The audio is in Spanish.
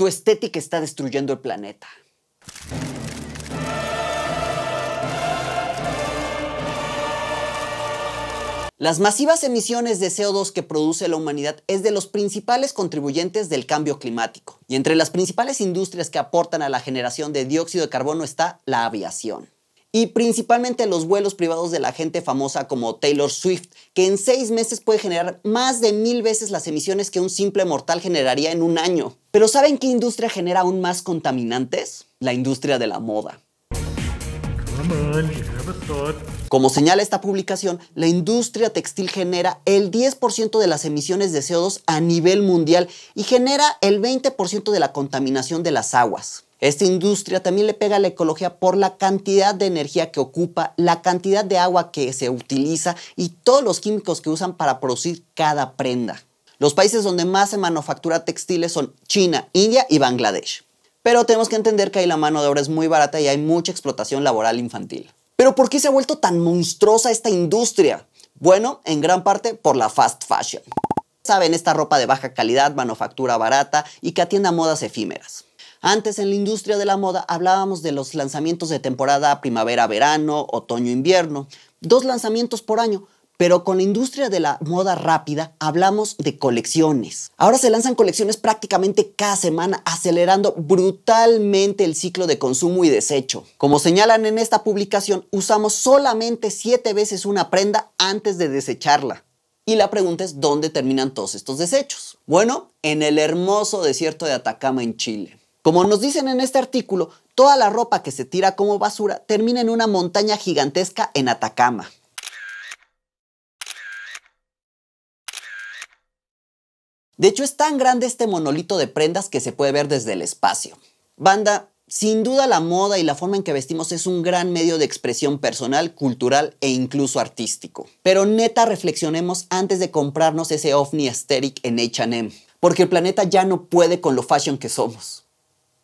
Tu estética está destruyendo el planeta. Las masivas emisiones de CO2 que produce la humanidad es de los principales contribuyentes del cambio climático. Y entre las principales industrias que aportan a la generación de dióxido de carbono está la aviación y principalmente los vuelos privados de la gente famosa como Taylor Swift, que en seis meses puede generar más de mil veces las emisiones que un simple mortal generaría en un año. Pero ¿saben qué industria genera aún más contaminantes? La industria de la moda. Como señala esta publicación, la industria textil genera el 10% de las emisiones de CO2 a nivel mundial y genera el 20% de la contaminación de las aguas. Esta industria también le pega a la ecología por la cantidad de energía que ocupa, la cantidad de agua que se utiliza y todos los químicos que usan para producir cada prenda. Los países donde más se manufactura textiles son China, India y Bangladesh. Pero tenemos que entender que ahí la mano de obra es muy barata y hay mucha explotación laboral infantil. Pero ¿por qué se ha vuelto tan monstruosa esta industria? Bueno, en gran parte por la fast fashion. Saben, esta ropa de baja calidad, manufactura barata y que atienda modas efímeras. Antes en la industria de la moda hablábamos de los lanzamientos de temporada primavera-verano, otoño-invierno, dos lanzamientos por año, pero con la industria de la moda rápida hablamos de colecciones. Ahora se lanzan colecciones prácticamente cada semana, acelerando brutalmente el ciclo de consumo y desecho. Como señalan en esta publicación, usamos solamente siete veces una prenda antes de desecharla. Y la pregunta es, ¿dónde terminan todos estos desechos? Bueno, en el hermoso desierto de Atacama en Chile. Como nos dicen en este artículo, toda la ropa que se tira como basura termina en una montaña gigantesca en Atacama. De hecho, es tan grande este monolito de prendas que se puede ver desde el espacio. Banda, sin duda la moda y la forma en que vestimos es un gran medio de expresión personal, cultural e incluso artístico. Pero neta reflexionemos antes de comprarnos ese ovni aesthetic en HM, porque el planeta ya no puede con lo fashion que somos.